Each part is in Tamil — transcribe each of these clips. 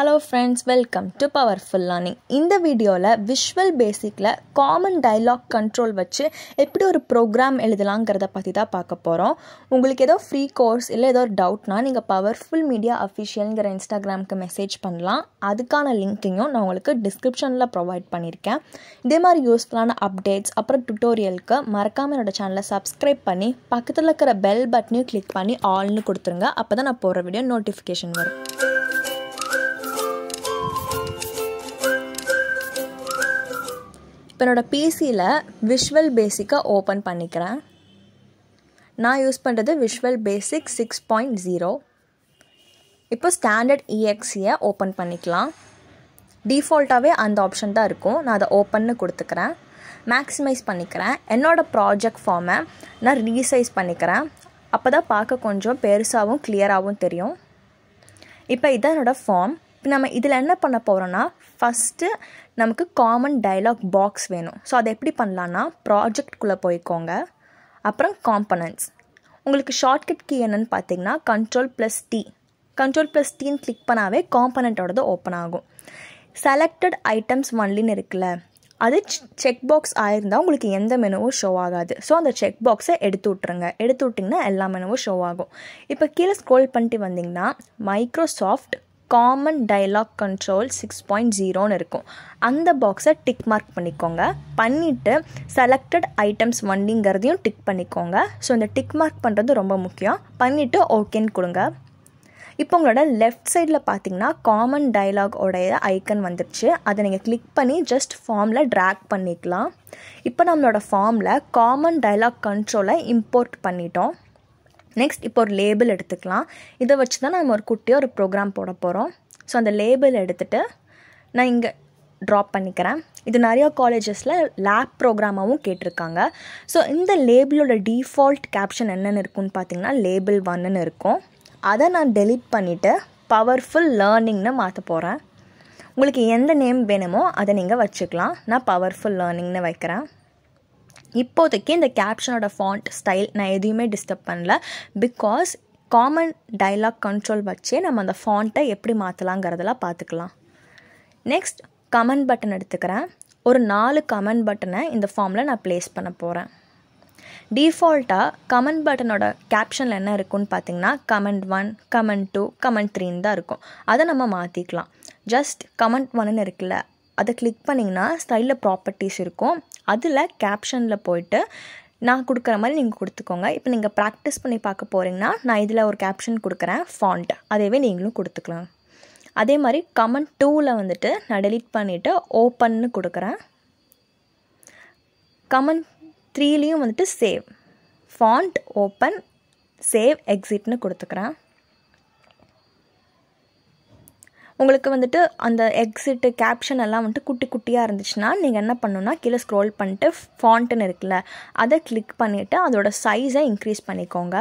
hello friends welcome to powerful learning இந்த வீடியோவில் விஷுவல் பேசிக்கில் காமன் டைலாக் கண்ட்ரோல் வச்சு எப்படி ஒரு ப்ரோக்ராம் எழுதலாங்கிறத பற்றி தான் பார்க்க போகிறோம் உங்களுக்கு ஏதோ ஃப்ரீ கோர்ஸ் இல்லை ஏதோ ஒரு டவுட்னா நீங்கள் பவர்ஃபுல் மீடியா அஃபிஷியல்ங்கிற இன்ஸ்டாகிராமுக்கு மெசேஜ் பண்ணலாம் அதுக்கான லிங்க்கையும் நான் உங்களுக்கு டிஸ்கிரிப்ஷனில் ப்ரொவைட் பண்ணியிருக்கேன் இதே மாதிரி யூஸ்ஃபுல்லான அப்டேட்ஸ் அப்புறம் டுட்டோரியலுக்கு மறக்காமல் என்னோடய சேனலை சப்ஸ்கிரைப் பண்ணி பக்கத்தில் இருக்கிற பெல் பட்டனையும் கிளிக் பண்ணி ஆல்னு கொடுத்துருங்க அப்போ தான் நான் போகிற வீடியோ நோட்டிஃபிகேஷன் வரும் இப்போ என்னோடய பிசியில் விஷுவல் பேசிக்கை ஓப்பன் பண்ணிக்கிறேன் நான் யூஸ் பண்ணுறது visual basic six point zero இப்போ ஸ்டாண்டர்ட் இஎக்ஸியை ஓப்பன் பண்ணிக்கலாம் டிஃபால்ட்டாகவே அந்த ஆப்ஷன் தான் இருக்கும் நான் அதை ஓப்பன்னு கொடுத்துக்கிறேன் மேக்ஸிமைஸ் பண்ணிக்கிறேன் என்னோடய ப்ராஜெக்ட் ஃபார்மை நான் ரீசைஸ் பண்ணிக்கிறேன் அப்போ தான் பார்க்க கொஞ்சம் பெருசாகவும் கிளியராகவும் தெரியும் இப்போ இதான் என்னோடய ஃபார்ம் இப்போ நம்ம இதில் என்ன பண்ண போகிறோன்னா ஃபஸ்ட்டு நமக்கு காமன் டைலாக் பாக்ஸ் வேணும் ஸோ அதை எப்படி பண்ணலான்னா ப்ராஜெக்ட்குள்ளே போய்க்கோங்க அப்புறம் காம்பனன்ட்ஸ் உங்களுக்கு ஷார்ட்கட் கீ என்னென்னு பார்த்தீங்கன்னா control plus D control plus டீன்னு கிளிக் பண்ணாவே காம்பனண்ட்டோடது ஓப்பன் ஆகும் செலக்டட் ஐட்டம்ஸ் ஒன்லின்னு இருக்குல்ல அது செக் பாக்ஸ் ஆயிருந்தால் உங்களுக்கு எந்த மெனுவும் ஷோ ஆகாது ஸோ அந்த செக் பாக்ஸை எடுத்து விட்ருங்க எடுத்து விட்டிங்கன்னா எல்லா மெனுவும் ஷோ ஆகும் இப்போ கீழே ஸ்க்ரோல் பண்ணிட்டு வந்தீங்கன்னா Microsoft common dialog control six point ஜீரோன்னு இருக்கும் அந்த பாக்ஸை டிக் மார்க் பண்ணிக்கோங்க பண்ணிவிட்டு செலக்டட் ஐட்டம்ஸ் வண்டிங்கிறதையும் டிக் பண்ணிக்கோங்க ஸோ இந்த டிக் மார்க் பண்ணுறது ரொம்ப முக்கியம் பண்ணிவிட்டு ஓகேன்னு கொடுங்க இப்போ உங்களோட லெஃப்ட் சைடில் பார்த்தீங்கன்னா காமன் டைலாகோடைய ஐக்கன் வந்துருச்சு அதை நீங்கள் கிளிக் பண்ணி ஜஸ்ட் ஃபார்மில் ட்ராக் பண்ணிக்கலாம் இப்போ நம்மளோட ஃபார்மில் காமன் டைலாக் கண்ட்ரோலை இம்போர்ட் பண்ணிட்டோம் நெக்ஸ்ட் இப்போ ஒரு லேபிள் எடுத்துக்கலாம் இதை வச்சு தான் நம்ம ஒரு குட்டியாக ஒரு ப்ரோக்ராம் போட போகிறோம் ஸோ அந்த லேபிள் எடுத்துகிட்டு நான் இங்கே ட்ராப் பண்ணிக்கிறேன் இது நிறையா காலேஜஸில் லேப் ப்ரோக்ராமாகவும் கேட்டிருக்காங்க ஸோ இந்த லேபிளோட டிஃபால்ட் கேப்ஷன் என்னென்னு இருக்குன்னு பார்த்தீங்கன்னா லேபிள் ஒன்னுன்னு இருக்கும் அதை நான் டெலிட் பண்ணிவிட்டு பவர்ஃபுல் லேர்னிங்னு மாற்ற போகிறேன் உங்களுக்கு எந்த நேம் வேணுமோ அதை நீங்கள் வச்சுக்கலாம் நான் பவர்ஃபுல் லேர்னிங்னு வைக்கிறேன் இப்போதைக்கு இந்த கேப்ஷனோட ஃபாண்ட் ஸ்டைல் நான் எதையுமே டிஸ்டர்ப் பண்ணல பிகாஸ் காமன் டைலாக் கண்ட்ரோல் வச்சே நம்ம அந்த ஃபாண்ட்டை எப்படி மாற்றலாங்கிறதெல்லாம் பார்த்துக்கலாம் நெக்ஸ்ட் கமெண்ட் பட்டன் எடுத்துக்கிறேன் ஒரு நாலு கமெண்ட் பட்டனை இந்த ஃபார்மில் நான் ப்ளேஸ் பண்ண போகிறேன் டிஃபால்ட்டாக கமெண்ட் பட்டனோட கேப்ஷனில் என்ன இருக்குன்னு பார்த்தீங்கன்னா comment one comment two comment த்ரீன்னு தான் இருக்கும் அதை நம்ம மாற்றிக்கலாம் ஜஸ்ட் கமெண்ட் ஒன்னு இருக்குல்ல அதை கிளிக் பண்ணிங்கன்னா ஸ்டைலில் ப்ராப்பர்ட்டிஸ் இருக்கும் அதில் கேப்ஷனில் போயிட்டு நான் கொடுக்குற மாதிரி நீங்கள் கொடுத்துக்கோங்க இப்போ நீங்கள் ப்ராக்டிஸ் பண்ணி பார்க்க போகிறீங்கன்னா நான் இதில் ஒரு கேப்ஷன் கொடுக்குறேன் ஃபாண்ட் அதேவே நீங்களும் கொடுத்துக்கலாம் அதே மாதிரி கமெண்ட் டூவில் வந்துட்டு நான் டெலிட் பண்ணிவிட்டு ஓப்பன்னு கொடுக்குறேன் கமெண்ட் த்ரீலேயும் வந்துட்டு சேவ் ஃபாண்ட் ஓப்பன் சேவ் எக்ஸிட்னு கொடுத்துக்கிறேன் உங்களுக்கு வந்துட்டு அந்த எக்ஸிட்டு கேப்ஷன் எல்லாம் வந்துட்டு குட்டி குட்டியாக இருந்துச்சுன்னா நீங்கள் என்ன பண்ணணுன்னா கீழே ஸ்க்ரோல் பண்ணிட்டு ஃபாண்ட்டுன்னு இருக்குல்ல அதை கிளிக் பண்ணிவிட்டு அதோட சைஸை இன்க்ரீஸ் பண்ணிக்கோங்க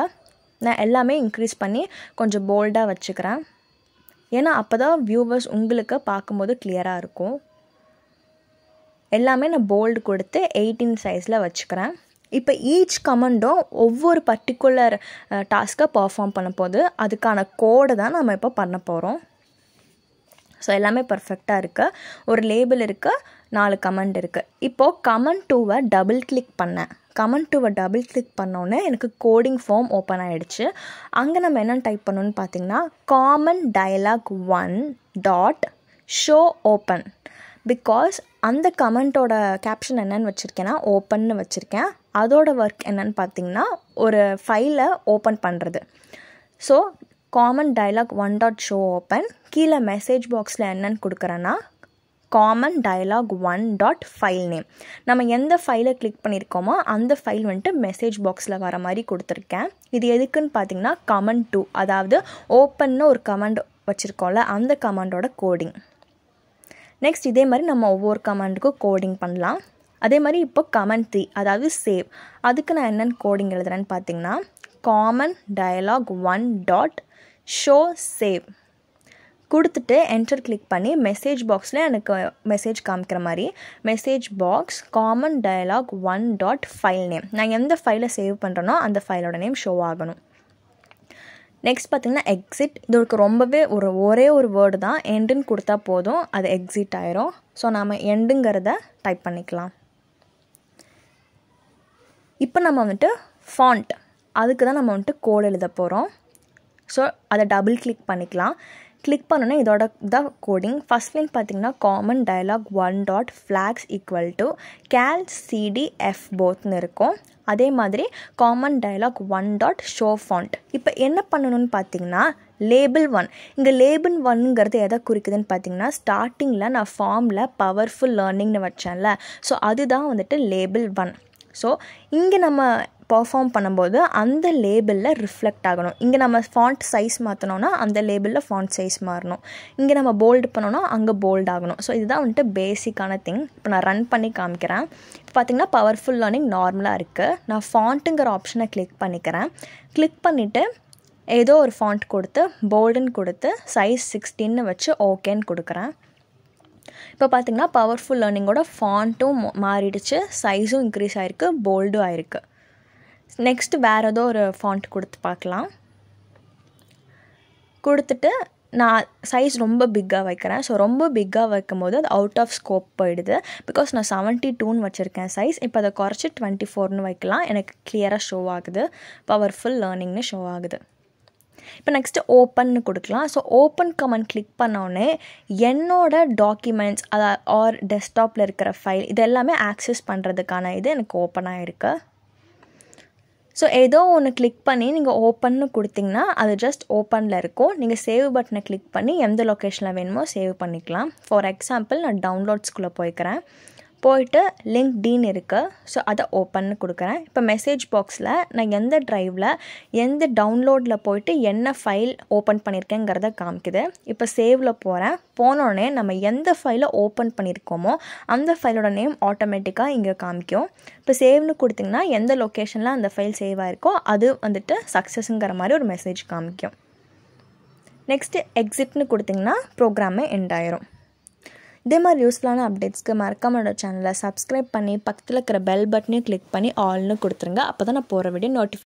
நான் எல்லாமே இன்க்ரீஸ் பண்ணி கொஞ்சம் போல்டாக வச்சுக்கிறேன் ஏன்னா அப்போ தான் வியூவர்ஸ் உங்களுக்கு பார்க்கும்போது கிளியராக இருக்கும் எல்லாமே நான் போல்டு கொடுத்து எயிட்டீன் சைஸில் வச்சுக்கிறேன் இப்போ ஈச் கமெண்டும் ஒவ்வொரு பர்டிகுலர் டாஸ்க்கை பர்ஃபார்ம் பண்ண போது அதுக்கான கோடை தான் நம்ம இப்போ பண்ண போகிறோம் ஸோ எல்லாமே பர்ஃபெக்டாக இருக்குது ஒரு லேபிள் இருக்குது நாலு கமெண்ட் இருக்குது இப்போது கமெண்ட் டூவை டபுள் கிளிக் பண்ணேன் கமெண்ட் டூவை டபுள் கிளிக் பண்ணோன்னே எனக்கு கோடிங் ஃபார்ம் ஓப்பன் ஆகிடுச்சு அங்கே நம்ம என்ன டைப் பண்ணணுன்னு பார்த்தீங்கன்னா common dialog one dot show open because அந்த கமெண்ட்டோட கேப்ஷன் என்னென்னு வச்சுருக்கேன்னா ஓப்பன்னு வச்சுருக்கேன் அதோட ஒர்க் என்னென்னு பார்த்தீங்கன்னா ஒரு ஃபைலை ஓப்பன் பண்ணுறது so common dialog one dot show open கீழே மெசேஜ் பாக்ஸில் என்னன்னு கொடுக்குறேன்னா common dialog one dot file name நம்ம எந்த ஃபைலை கிளிக் பண்ணியிருக்கோமோ அந்த ஃபைல் வந்துட்டு மெசேஜ் பாக்ஸில் வர மாதிரி கொடுத்துருக்கேன் இது எதுக்குன்னு பார்த்தீங்கன்னா கமெண்ட் டூ அதாவது ஓப்பன்னு ஒரு கமெண்ட் வச்சுருக்கோம்ல அந்த கமெண்டோட கோடிங் நெக்ஸ்ட் இதே மாதிரி நம்ம ஒவ்வொரு கமெண்ட்டுக்கும் கோடிங் பண்ணலாம் அதே மாதிரி இப்போ கமெண்ட் த்ரீ அதாவது சேவ் அதுக்கு நான் என்னென்னு கோடிங் எழுதுறேன்னு பார்த்தீங்கன்னா common dialog one dot show save கொடுத்துட்டு என்டர் கிளிக் பண்ணி மெசேஜ் பாக்ஸில் எனக்கு மெசேஜ் காமிக்கிற மாதிரி message box common dialog one dot file name நான் எந்த ஃபைலை சேவ் பண்ணுறேனோ அந்த ஃபைலோட நேம் ஷோ ஆகணும் நெக்ஸ்ட் பார்த்திங்கன்னா எக்ஸிட் ஒரு ரொம்பவே ஒரு ஒரே ஒரு வேர்டு தான் எண்டுன்னு கொடுத்தா போதும் அது எக்ஸிட் ஆயிரும் ஸோ நாம் எண்டுங்கிறத டைப் பண்ணிக்கலாம் இப்போ நம்ம வந்துட்டு ஃபாண்ட் அதுக்கு தான் நம்ம வந்துட்டு கோடு எழுத போகிறோம் ஸோ அதை டபுள் கிளிக் பண்ணிக்கலாம் கிளிக் பண்ணோன்னா இதோட தான் கோடிங் ஃபஸ்ட் லைன் பார்த்தீங்கன்னா common dialog one dot flags equal to கேல் சிடி எஃப் போத்னு இருக்கும் அதே மாதிரி common dialog one dot show font இப்போ என்ன பண்ணணும்னு பார்த்தீங்கன்னா லேபிள் ஒன் இங்கே லேபிள் ஒன்னுங்கிறது எதை குறிக்குதுன்னு பார்த்தீங்கன்னா ஸ்டார்டிங்கில் நான் ஃபார்மில் பவர்ஃபுல் லேர்னிங்னு வச்சேன்ல ஸோ அதுதான் வந்துட்டு லேபிள் ஒன் ஸோ இங்கே நம்ம பர்ஃபார்ம் பண்ணும்போது அந்த லேபிளில் ரிஃப்ளெக்ட் ஆகணும் இங்கே நம்ம ஃபாண்ட் சைஸ் மாற்றினோன்னா அந்த லேபிளில் ஃபாண்ட் சைஸ் மாறணும் இங்கே நம்ம போல்டு பண்ணோன்னா அங்கே போல்ட் ஆகணும் ஸோ இதுதான் வந்துட்டு பேசிக்கான திங் இப்போ நான் ரன் பண்ணி காமிக்கிறேன் இப்போ பார்த்திங்கன்னா பவர்ஃபுல் லேர்னிங் நார்மலாக இருக்குது நான் ஃபாண்ட்டுங்கிற ஆப்ஷனை கிளிக் பண்ணிக்கிறேன் கிளிக் பண்ணிவிட்டு ஏதோ ஒரு ஃபாண்ட் கொடுத்து போல்டுன்னு கொடுத்து சைஸ் சிக்ஸ்டீன்னு வச்சு ஓகேன்னு கொடுக்குறேன் இப்போ பார்த்திங்கன்னா பவர்ஃபுல் லேர்னிங்கோட ஃபாண்ட்டும் மாறிடுச்சு சைஸும் இன்க்ரீஸ் ஆகிருக்கு போல்டும் ஆயிருக்கு நெக்ஸ்ட்டு வேறு ஏதோ ஒரு ஃபாண்ட் கொடுத்து பார்க்கலாம் கொடுத்துட்டு நான் சைஸ் ரொம்ப பிக்காக வைக்கிறேன் ஸோ ரொம்ப பிக்காக வைக்கும் போது அது அவுட் ஆஃப் ஸ்கோப் போயிடுது பிகாஸ் நான் செவன்ட்டி டூன்னு வச்சுருக்கேன் சைஸ் இப்போ அதை குறைச்சி டுவெண்ட்டி ஃபோர்னு வைக்கலாம் எனக்கு கிளியராக ஷோ ஆகுது பவர்ஃபுல் லேர்னிங்னு ஷோ ஆகுது இப்போ நெக்ஸ்ட்டு ஓப்பன்னு கொடுக்கலாம் ஸோ ஓப்பன் கமெண்ட் கிளிக் பண்ணோடனே என்னோட டாக்குமெண்ட்ஸ் அதா ஆர் டெஸ்க்டாப்பில் இருக்கிற ஃபைல் இது எல்லாமே ஆக்சஸ் பண்ணுறதுக்கான இது எனக்கு ஓப்பன் ஆகிருக்கு ஸோ ஏதோ ஒன்று கிளிக் பண்ணி நீங்கள் ஓப்பன்னு கொடுத்திங்கன்னா அது ஜஸ்ட் ஓப்பனில் இருக்கும் நீங்கள் சேவ் பட்டனை கிளிக் பண்ணி எந்த லொக்கேஷனில் வேணுமோ சேவ் பண்ணிக்கலாம் ஃபார் எக்ஸாம்பிள் நான் டவுன்லோட்ஸ்குள்ளே போய்க்கிறேன் போயிட்டு லிங்க் டீன் இருக்குது ஸோ அதை ஓப்பன் கொடுக்குறேன் இப்போ மெசேஜ் பாக்ஸில் நான் எந்த ட்ரைவில் எந்த டவுன்லோடில் போயிட்டு என்ன ஃபைல் ஓப்பன் பண்ணியிருக்கேங்கிறத காமிக்குது இப்போ சேவில் போகிறேன் போனோடனே நம்ம எந்த ஃபைலை ஓப்பன் பண்ணியிருக்கோமோ அந்த ஃபைலோட நேம் ஆட்டோமேட்டிக்காக இங்கே காமிக்கும் இப்போ சேவ்னு கொடுத்திங்கன்னா எந்த லொக்கேஷனில் அந்த ஃபைல் சேவ் ஆகிருக்கோ அது வந்துட்டு சக்ஸஸ்ங்கிற மாதிரி ஒரு மெசேஜ் காமிக்கும் நெக்ஸ்ட்டு எக்ஸிட்னு கொடுத்திங்கன்னா ப்ரோக்ராமே எண்ட் ஆயிரும் இதே மாதிரி யூஸ்ஃபுல்லான அப்டேட்ஸ்க்கு மறக்காமோட சேனலை சப்ஸ்கிரைப் பண்ணி பக்கத்தில் இருக்கிற பெல் பட்டனையும் கிளிக் பண்ணி ஆல்னு கொடுத்துருங்க அப்போ தான் நான் போகிற வீடியோ நோட்டிஃபை